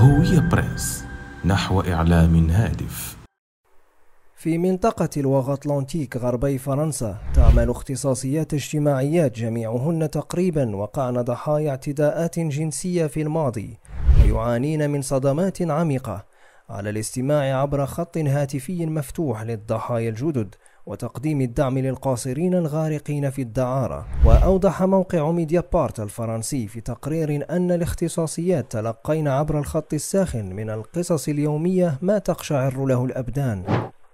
هوية بريس نحو إعلام هادف في منطقة الواغ أتلانتيك غربي فرنسا تعمل اختصاصيات اجتماعيات جميعهن تقريبا وقعن ضحايا اعتداءات جنسية في الماضي ويعانين من صدمات عميقة على الاستماع عبر خط هاتفي مفتوح للضحايا الجدد وتقديم الدعم للقاصرين الغارقين في الدعارة وأوضح موقع ميديا بارت الفرنسي في تقرير أن الاختصاصيات تلقين عبر الخط الساخن من القصص اليومية ما تقشعر له الأبدان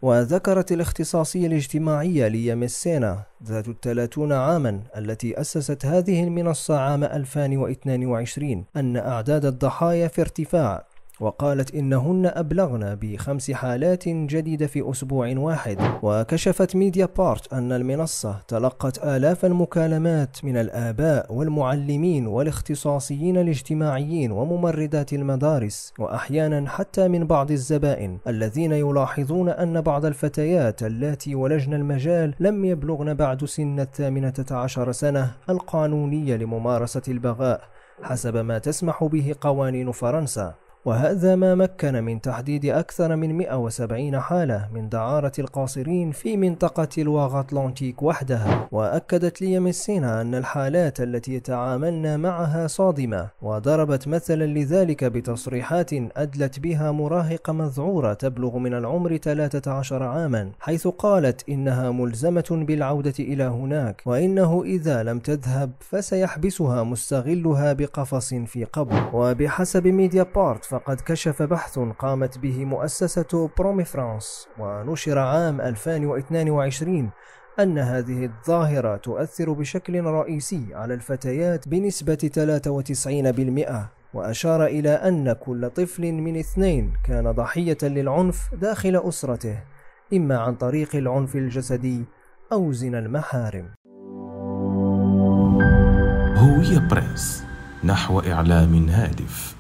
وذكرت الاختصاصية الاجتماعية ليا ميسينا ذات الثلاثون عاما التي أسست هذه المنصة عام 2022 أن أعداد الضحايا في ارتفاع وقالت إنهن أبلغن بخمس حالات جديدة في أسبوع واحد وكشفت ميديا بارت أن المنصة تلقت آلاف المكالمات من الآباء والمعلمين والاختصاصيين الاجتماعيين وممرضات المدارس وأحيانا حتى من بعض الزبائن الذين يلاحظون أن بعض الفتيات التي ولجن المجال لم يبلغن بعد سن الثامنة عشر سنة القانونية لممارسة البغاء حسب ما تسمح به قوانين فرنسا وهذا ما مكن من تحديد أكثر من 170 حالة من دعارة القاصرين في منطقة الواغ أتلانتيك وحدها وأكدت لي السينا أن الحالات التي تعاملنا معها صادمة وضربت مثلا لذلك بتصريحات أدلت بها مراهقة مذعورة تبلغ من العمر 13 عاما حيث قالت إنها ملزمة بالعودة إلى هناك وإنه إذا لم تذهب فسيحبسها مستغلها بقفص في قبر وبحسب ميديا بارت فقد كشف بحث قامت به مؤسسة برومي فرانس ونشر عام 2022 أن هذه الظاهرة تؤثر بشكل رئيسي على الفتيات بنسبة 93% وأشار إلى أن كل طفل من اثنين كان ضحية للعنف داخل أسرته إما عن طريق العنف الجسدي أو زنا المحارم هوية بريس نحو إعلام هادف